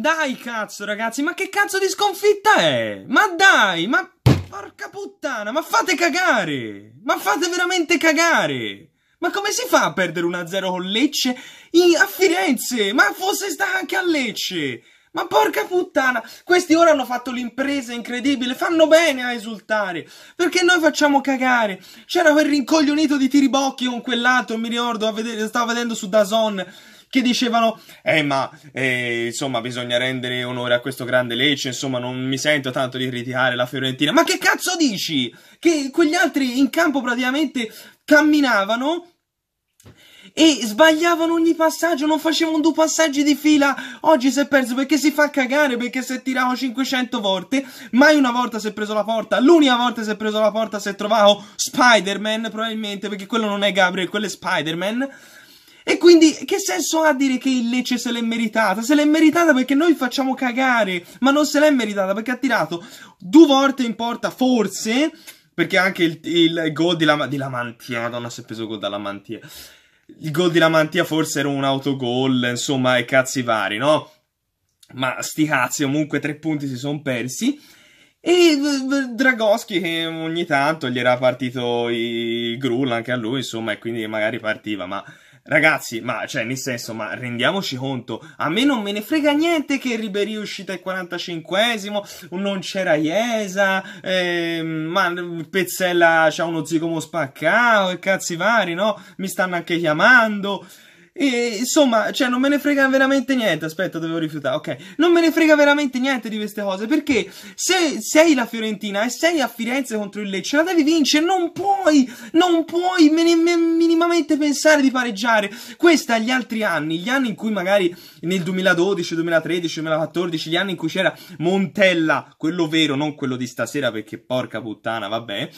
Dai cazzo ragazzi, ma che cazzo di sconfitta è? Ma dai, ma porca puttana, ma fate cagare! Ma fate veramente cagare! Ma come si fa a perdere 1-0 con Lecce in, a Firenze? Ma fosse sta anche a Lecce! Ma porca puttana, questi ora hanno fatto l'impresa incredibile, fanno bene a esultare, perché noi facciamo cagare. C'era quel rincoglionito di Tiribocchi con quell'altro, mi ricordo, stavo vedendo su Dazon, che dicevano, eh ma, eh, insomma, bisogna rendere onore a questo grande Lecce, insomma, non mi sento tanto di criticare la Fiorentina. Ma che cazzo dici? Che quegli altri in campo praticamente camminavano e sbagliavano ogni passaggio, non facevano due passaggi di fila. Oggi si è perso perché si fa cagare, perché si è tirato 500 volte, mai una volta si è preso la porta, l'unica volta si è preso la porta si è trovato Spider-Man probabilmente, perché quello non è Gabriel, quello è Spider-Man. E quindi che senso ha dire che il Lecce se l'è meritata? Se l'è meritata perché noi facciamo cagare, ma non se l'è meritata perché ha tirato due volte in porta, forse, perché anche il, il gol di, la, di Lamantia, madonna si è preso gol da Lamantia. Il gol di Lamantia forse era un autogol, insomma, e cazzi vari, no? Ma sti cazzi, comunque tre punti si sono persi. E eh, Dragoschi che ogni tanto gli era partito il grull anche a lui, insomma, e quindi magari partiva, ma... Ragazzi, ma cioè, nel senso, ma rendiamoci conto, a me non me ne frega niente che Ribery è uscito al 45esimo, non c'era Iesa, eh, ma Pezzella c'ha uno zigomo spaccato e cazzi vari, no? Mi stanno anche chiamando. E, insomma, cioè, non me ne frega veramente niente. Aspetta, dovevo rifiutare. Ok, non me ne frega veramente niente di queste cose. Perché se sei la Fiorentina e sei a Firenze contro il Lecce, la devi vincere. Non puoi, non puoi me ne, me, minimamente pensare di pareggiare. Questa agli altri anni, gli anni in cui magari nel 2012, 2013, 2014, gli anni in cui c'era Montella, quello vero, non quello di stasera perché porca puttana, vabbè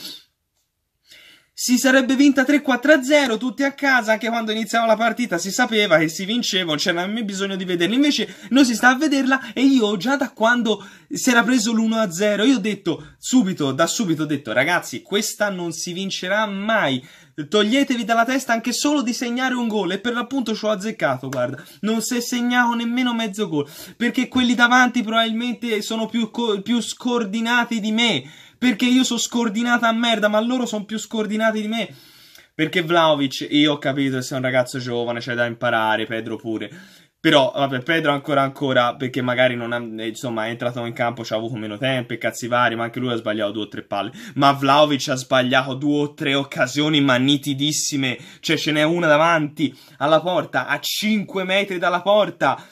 si sarebbe vinta 3-4-0 tutti a casa anche quando iniziava la partita si sapeva che si vinceva cioè non c'era nemmeno bisogno di vederla invece non si sta a vederla e io già da quando si era preso l'1-0 io ho detto subito da subito ho detto ragazzi questa non si vincerà mai toglietevi dalla testa anche solo di segnare un gol e per l'appunto ci ho azzeccato guarda non si è segnato nemmeno mezzo gol perché quelli davanti probabilmente sono più, più scordinati di me perché io sono scordinata a merda, ma loro sono più scordinati di me. Perché Vlaovic, io ho capito che sei un ragazzo giovane, c'è da imparare, Pedro pure. Però, vabbè, Pedro ancora ancora, perché magari non ha, eh, insomma, è entrato in campo, ci ha avuto meno tempo e cazzi vari, ma anche lui ha sbagliato due o tre palle. Ma Vlaovic ha sbagliato due o tre occasioni, ma nitidissime. Cioè, ce n'è una davanti alla porta, a 5 metri dalla porta.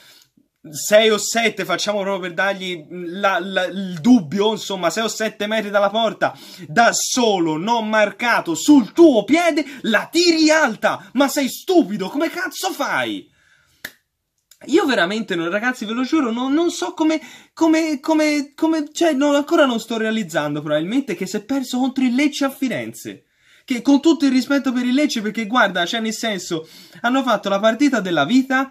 6 o 7 facciamo proprio per dargli la, la, il dubbio insomma 6 o 7 metri dalla porta da solo non marcato sul tuo piede la tiri alta ma sei stupido come cazzo fai io veramente non, ragazzi ve lo giuro non, non so come come come come cioè non, ancora non sto realizzando probabilmente che si è perso contro il Lecce a Firenze che con tutto il rispetto per il Lecce perché guarda cioè nel senso hanno fatto la partita della vita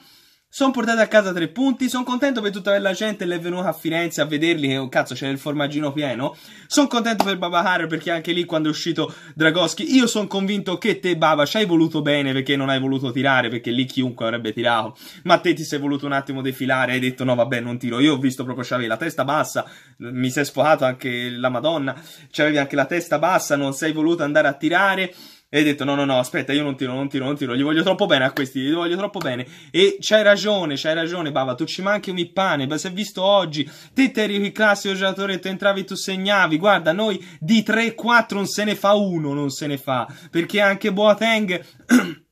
sono portato a casa tre punti. Sono contento per tutta la gente che è venuta a Firenze a vederli. Che oh, cazzo c'era il formaggino pieno. Sono contento per Baba Babahar perché anche lì quando è uscito Dragoschi. Io sono convinto che te, Baba, ci hai voluto bene perché non hai voluto tirare. Perché lì chiunque avrebbe tirato. Ma te ti sei voluto un attimo defilare. Hai detto no, vabbè, non tiro. Io ho visto proprio Xavi la testa bassa. Mi sei sfocato anche la Madonna. C'avevi anche la testa bassa. Non sei voluto andare a tirare. E hai detto: No, no, no, aspetta, io non tiro, non tiro, non tiro. Gli voglio troppo bene a questi, gli voglio troppo bene. E c'hai ragione, c'hai ragione, Bava. Tu ci manchi un pane. Ma si è visto oggi. Te, te eri il classico giocatore, tu entravi, tu segnavi. Guarda, noi di 3-4 non se ne fa uno, non se ne fa. Perché anche Boateng.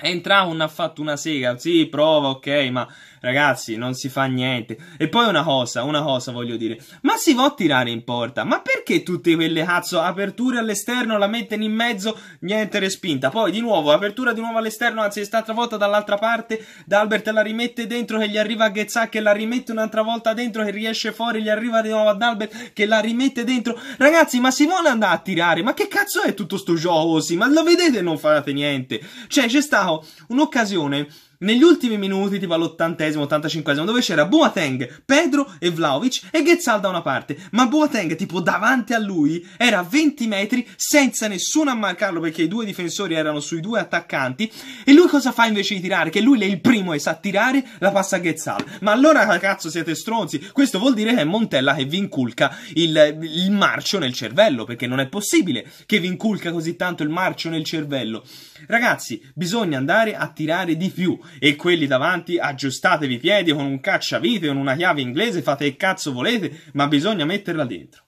Entra, non ha fatto una sega. Sì, prova, ok, ma Ragazzi, non si fa niente. E poi una cosa, una cosa voglio dire. Ma si va a tirare in porta? Ma perché tutte quelle cazzo aperture all'esterno la mettono in mezzo? Niente respinta. Poi di nuovo, apertura di nuovo all'esterno, anzi è stata volta dall'altra parte. D'Albert la rimette dentro che gli arriva a Ghezzac che la rimette un'altra volta dentro che riesce fuori, gli arriva di nuovo ad Albert che la rimette dentro. Ragazzi, ma si vuole andare a tirare? Ma che cazzo è tutto sto gioco così? Ma lo vedete non fate niente? Cioè, c'è stata un'occasione negli ultimi minuti, tipo all'ottantesimo, ottantacinquesimo, dove c'era Boateng, Pedro e Vlaovic e Getzal da una parte, ma Boateng, tipo davanti a lui, era a 20 metri senza nessuno a marcarlo perché i due difensori erano sui due attaccanti. E lui cosa fa invece di tirare? Che lui è il primo e sa tirare, la passa a Getzal. Ma allora, cazzo, siete stronzi. Questo vuol dire che è Montella che vi inculca il, il marcio nel cervello perché non è possibile che vi inculca così tanto il marcio nel cervello. Ragazzi, bisogna andare a tirare di più e quelli davanti aggiustatevi i piedi con un cacciavite, con una chiave inglese, fate il cazzo volete, ma bisogna metterla dentro.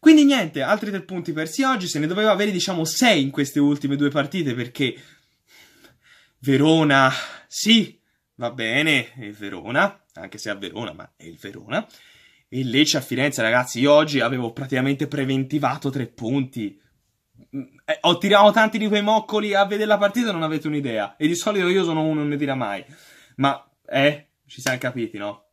Quindi niente, altri tre punti persi oggi, se ne doveva avere diciamo sei in queste ultime due partite perché Verona, sì, va bene, è Verona, anche se è a Verona, ma è il Verona. E Lecce a Firenze, ragazzi, io oggi avevo praticamente preventivato tre punti eh, ho oh, tirato tanti di quei moccoli a vedere la partita, non avete un'idea. E di solito io sono uno, non ne tira mai. Ma, eh, ci siamo capiti, no?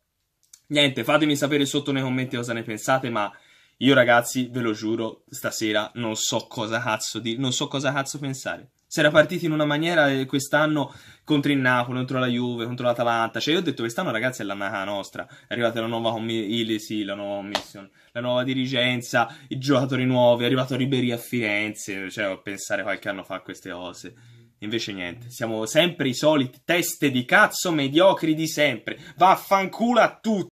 Niente, fatemi sapere sotto nei commenti cosa ne pensate, ma io ragazzi, ve lo giuro, stasera non so cosa cazzo dire, non so cosa cazzo pensare si era partiti in una maniera e eh, quest'anno contro il Napoli, contro la Juve, contro l'Atalanta. Cioè, io ho detto quest'anno, ragazzi, è l'annata nostra. È arrivata la nuova, commi- la nuova commissione, la nuova dirigenza, i giocatori nuovi. È arrivato Ribery a Firenze. Cioè, pensare qualche anno fa a queste cose. Invece niente, siamo sempre i soliti teste di cazzo mediocri di sempre. Vaffanculo a tutti.